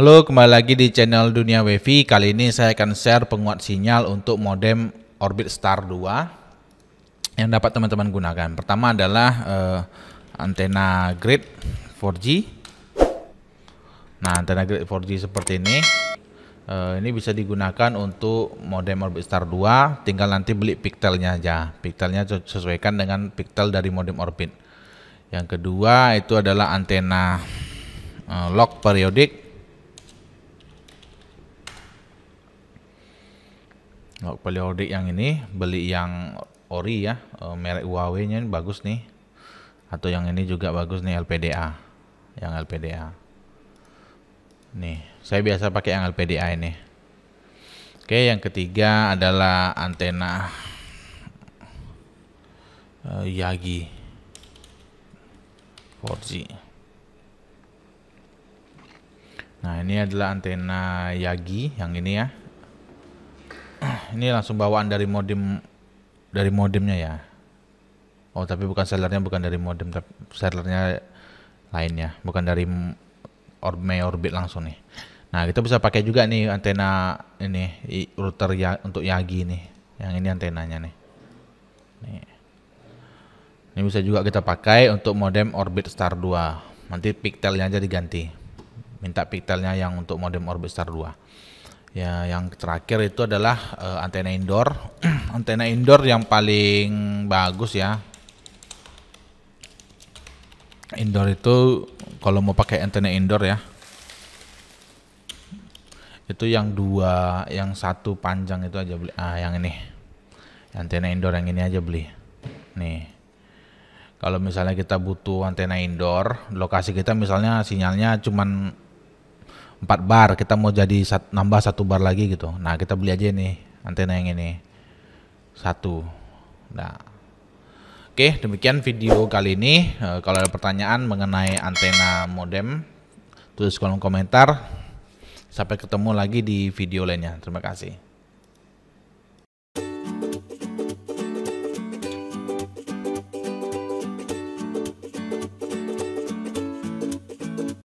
Halo, kembali lagi di channel Dunia Wifi. Kali ini saya akan share penguat sinyal untuk modem Orbit Star 2 yang dapat teman-teman gunakan. Pertama adalah uh, antena grid 4G. Nah, antena grid 4G seperti ini. Uh, ini bisa digunakan untuk modem Orbit Star 2, tinggal nanti beli piktelnya aja. piktelnya sesuaikan dengan piktel dari modem Orbit. Yang kedua itu adalah antena uh, eh, log periodik beli ori yang ini beli yang ori ya e, merek Huawei nya ini bagus nih atau yang ini juga bagus nih LPDA yang LPDA nih saya biasa pakai yang LPDA ini oke yang ketiga adalah antena e, Yagi 4G Nah ini adalah antena Yagi yang ini ya ini langsung bawaan dari modem dari modemnya ya. Oh, tapi bukan sellernya bukan dari modem tapi sellernya lainnya, bukan dari Orme Orbit langsung nih. Nah, kita bisa pakai juga nih antena ini router ya untuk Yagi nih. Yang ini antenanya nih. Nih. Ini bisa juga kita pakai untuk modem Orbit Star 2. Nanti pixelnya aja diganti. Minta pixelnya yang untuk modem Orbit Star 2. Ya, yang terakhir itu adalah uh, antena indoor. antena indoor yang paling bagus ya. Indoor itu kalau mau pakai antena indoor ya. Itu yang dua, yang satu panjang itu aja beli. Ah, yang ini. Antena indoor yang ini aja beli. Nih. Kalau misalnya kita butuh antena indoor, lokasi kita misalnya sinyalnya cuman empat bar kita mau jadi sat, nambah satu bar lagi gitu nah kita beli aja nih antena yang ini satu nah Oke, demikian video kali ini. E, kalau ada pertanyaan mengenai antena modem, tulis kolom komentar. Sampai ketemu lagi di video lainnya. Terima kasih.